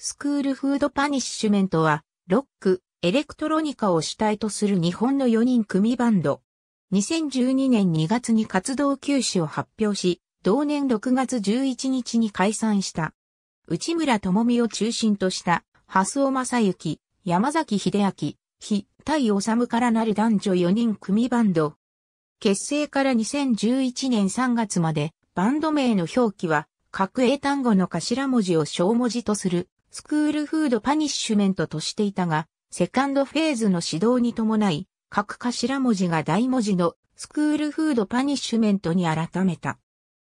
スクールフードパニッシュメントは、ロック、エレクトロニカを主体とする日本の4人組バンド。2012年2月に活動休止を発表し、同年6月11日に解散した。内村智美を中心とした、蓮尾正幸、山崎秀明、非対治からなる男女4人組バンド。結成から2011年3月まで、バンド名の表記は、各英単語の頭文字を小文字とするスクールフードパニッシュメントとしていたが、セカンドフェーズの指導に伴い、各頭文字が大文字のスクールフードパニッシュメントに改めた。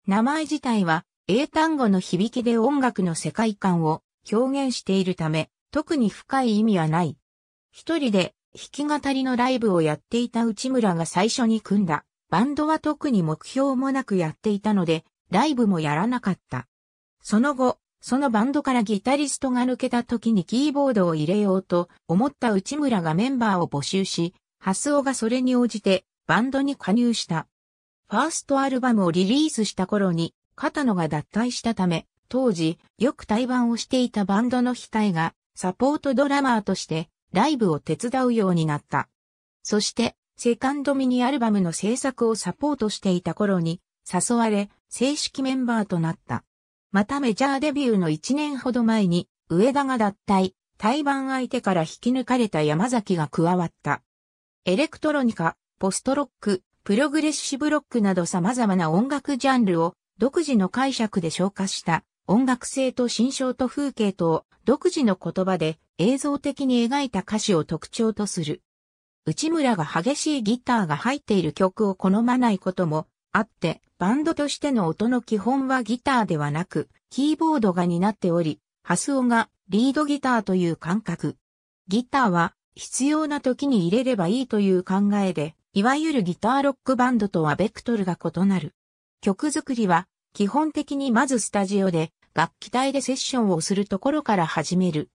名前自体は英単語の響きで音楽の世界観を表現しているため、特に深い意味はない。一人で弾き語りのライブをやっていた内村が最初に組んだバンドは特に目標もなくやっていたので、ライブもやらなかった。その後、そのバンドからギタリストが抜けた時にキーボードを入れようと思った内村がメンバーを募集し、ハスオがそれに応じてバンドに加入した。ファーストアルバムをリリースした頃に、片野が脱退したため、当時、よく対バンをしていたバンドの額が、サポートドラマーとして、ライブを手伝うようになった。そして、セカンドミニアルバムの制作をサポートしていた頃に、誘われ、正式メンバーとなった。またメジャーデビューの1年ほど前に、上田が脱退、対番相手から引き抜かれた山崎が加わった。エレクトロニカ、ポストロック、プログレッシブロックなど様々な音楽ジャンルを独自の解釈で消化した音楽性と心象と風景とを独自の言葉で映像的に描いた歌詞を特徴とする。内村が激しいギターが入っている曲を好まないこともあって、バンドとしての音の基本はギターではなく、キーボードが担っており、ハスオがリードギターという感覚。ギターは必要な時に入れればいいという考えで、いわゆるギターロックバンドとはベクトルが異なる。曲作りは基本的にまずスタジオで楽器隊でセッションをするところから始める。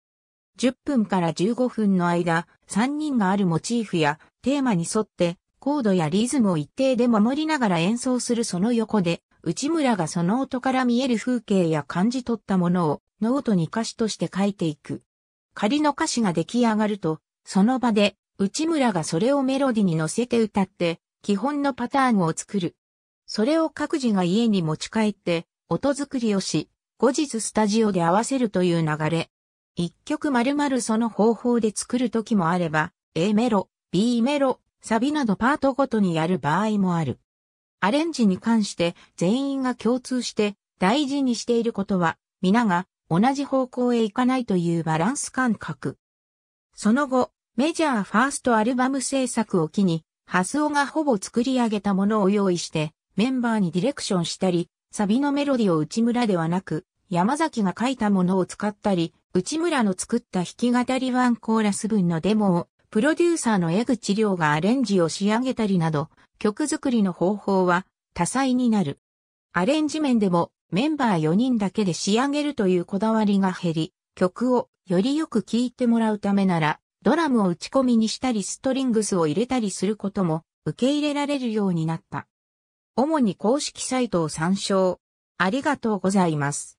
10分から15分の間、3人があるモチーフやテーマに沿ってコードやリズムを一定で守りながら演奏するその横で、内村がその音から見える風景や感じ取ったものをノートに歌詞として書いていく。仮の歌詞が出来上がると、その場で内村がそれをメロディに乗せて歌って、基本のパターンを作る。それを各自が家に持ち帰って、音作りをし、後日スタジオで合わせるという流れ。一曲丸々その方法で作る時もあれば、A メロ、B メロ、サビなどパートごとにやる場合もある。アレンジに関して全員が共通して大事にしていることは、皆が同じ方向へ行かないというバランス感覚。その後、メジャーファーストアルバム制作を機に、ハスオがほぼ作り上げたものを用意して、メンバーにディレクションしたり、サビのメロディを内村ではなく、山崎が書いたものを使ったり、内村の作った弾き語りワンコーラス分のデモをプロデューサーの江口亮がアレンジを仕上げたりなど、曲作りの方法は多彩になる。アレンジ面でもメンバー4人だけで仕上げるというこだわりが減り、曲をよりよく聴いてもらうためなら、ドラムを打ち込みにしたりストリングスを入れたりすることも受け入れられるようになった。主に公式サイトを参照。ありがとうございます。